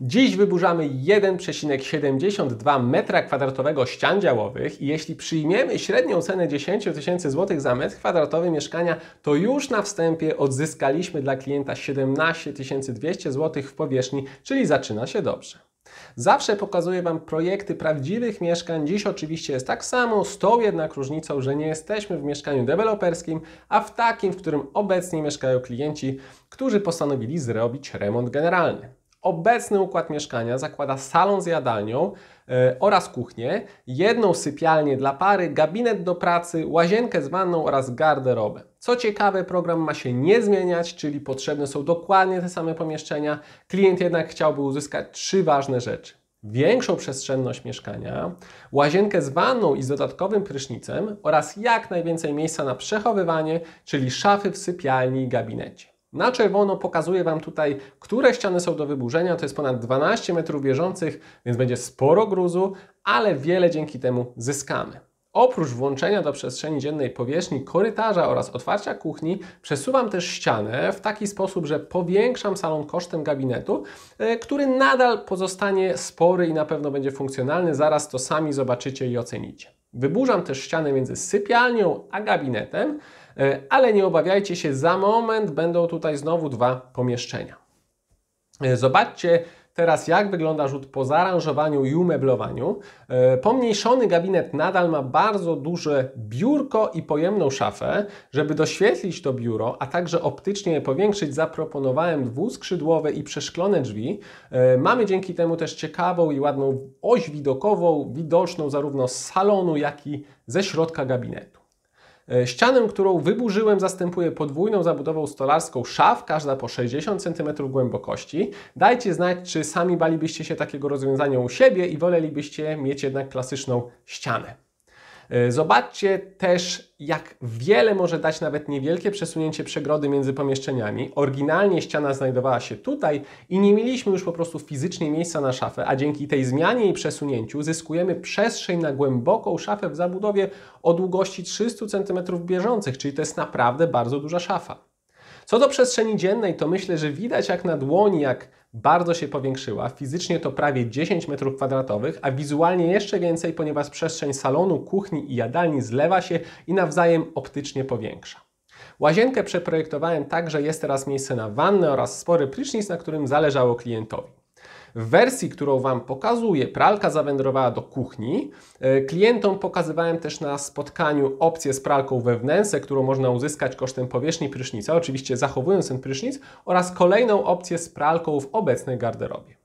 Dziś wyburzamy 1,72 m2 ścian działowych i jeśli przyjmiemy średnią cenę 10 tysięcy złotych za metr kwadratowy mieszkania, to już na wstępie odzyskaliśmy dla klienta 17 200 złotych w powierzchni, czyli zaczyna się dobrze. Zawsze pokazuję Wam projekty prawdziwych mieszkań. Dziś oczywiście jest tak samo, z tą jednak różnicą, że nie jesteśmy w mieszkaniu deweloperskim, a w takim, w którym obecnie mieszkają klienci, którzy postanowili zrobić remont generalny. Obecny układ mieszkania zakłada salon z jadalnią e, oraz kuchnię, jedną sypialnię dla pary, gabinet do pracy, łazienkę z wanną oraz garderobę. Co ciekawe, program ma się nie zmieniać, czyli potrzebne są dokładnie te same pomieszczenia. Klient jednak chciałby uzyskać trzy ważne rzeczy. Większą przestrzenność mieszkania, łazienkę z wanną i z dodatkowym prysznicem oraz jak najwięcej miejsca na przechowywanie, czyli szafy w sypialni i gabinecie. Na czerwono pokazuję Wam tutaj, które ściany są do wyburzenia. To jest ponad 12 metrów bieżących, więc będzie sporo gruzu, ale wiele dzięki temu zyskamy. Oprócz włączenia do przestrzeni dziennej powierzchni korytarza oraz otwarcia kuchni, przesuwam też ścianę w taki sposób, że powiększam salon kosztem gabinetu, e, który nadal pozostanie spory i na pewno będzie funkcjonalny. Zaraz to sami zobaczycie i ocenicie. Wyburzam też ścianę między sypialnią a gabinetem. E, ale nie obawiajcie się, za moment będą tutaj znowu dwa pomieszczenia. E, zobaczcie teraz, jak wygląda rzut po zaaranżowaniu i umeblowaniu. E, pomniejszony gabinet nadal ma bardzo duże biurko i pojemną szafę. Żeby doświetlić to biuro, a także optycznie je powiększyć, zaproponowałem dwuskrzydłowe i przeszklone drzwi. Mamy dzięki temu też ciekawą i ładną oś widokową, widoczną zarówno z salonu, jak i ze środka gabinetu. E, ścianę, którą wyburzyłem, zastępuję podwójną zabudową stolarską szaf, każda po 60 cm głębokości. Dajcie znać, czy sami balibyście się takiego rozwiązania u siebie i wolelibyście mieć jednak klasyczną ścianę. E, zobaczcie też, jak wiele może dać nawet niewielkie przesunięcie przegrody między pomieszczeniami. Oryginalnie ściana znajdowała się tutaj i nie mieliśmy już po prostu fizycznie miejsca na szafę, a dzięki tej zmianie i przesunięciu zyskujemy przestrzeń na głęboką szafę w zabudowie o długości 300 cm bieżących, czyli to jest naprawdę bardzo duża szafa. Co do przestrzeni dziennej, to myślę, że widać jak na dłoni, jak bardzo się powiększyła. Fizycznie to prawie 10 m2, a wizualnie jeszcze więcej, ponieważ przestrzeń salonu, kuchni i jadalni zlewa się i nawzajem optycznie powiększa. Łazienkę przeprojektowałem tak, że jest teraz miejsce na wannę oraz spory prysznic, na którym zależało klientowi. W wersji, którą Wam pokazuję, pralka zawędrowała do kuchni. E, klientom pokazywałem też na spotkaniu opcję z pralką wewnętrzną, którą można uzyskać kosztem powierzchni prysznica, oczywiście zachowując ten prysznic, oraz kolejną opcję z pralką w obecnej garderobie.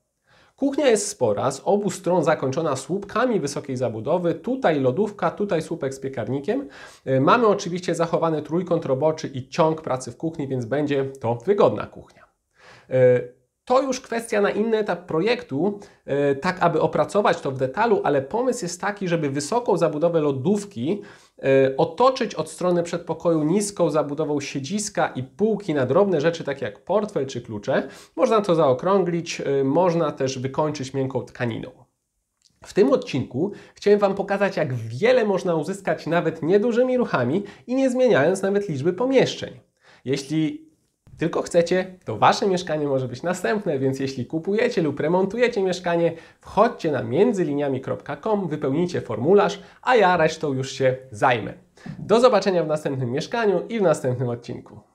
Kuchnia jest spora, z obu stron zakończona słupkami wysokiej zabudowy, tutaj lodówka, tutaj słupek z piekarnikiem. E, mamy oczywiście zachowany trójkąt roboczy i ciąg pracy w kuchni, więc będzie to wygodna kuchnia. E, to już kwestia na inny etap projektu, e, tak aby opracować to w detalu, ale pomysł jest taki, żeby wysoką zabudowę lodówki e, otoczyć od strony przedpokoju niską zabudową siedziska i półki na drobne rzeczy, takie jak portfel czy klucze. Można to zaokrąglić, e, można też wykończyć miękką tkaniną. W tym odcinku chciałem Wam pokazać, jak wiele można uzyskać nawet niedużymi ruchami i nie zmieniając nawet liczby pomieszczeń. Jeśli tylko chcecie, to Wasze mieszkanie może być następne, więc jeśli kupujecie lub remontujecie mieszkanie, wchodźcie na międzyliniami.com, wypełnijcie formularz, a ja resztą już się zajmę. Do zobaczenia w następnym mieszkaniu i w następnym odcinku.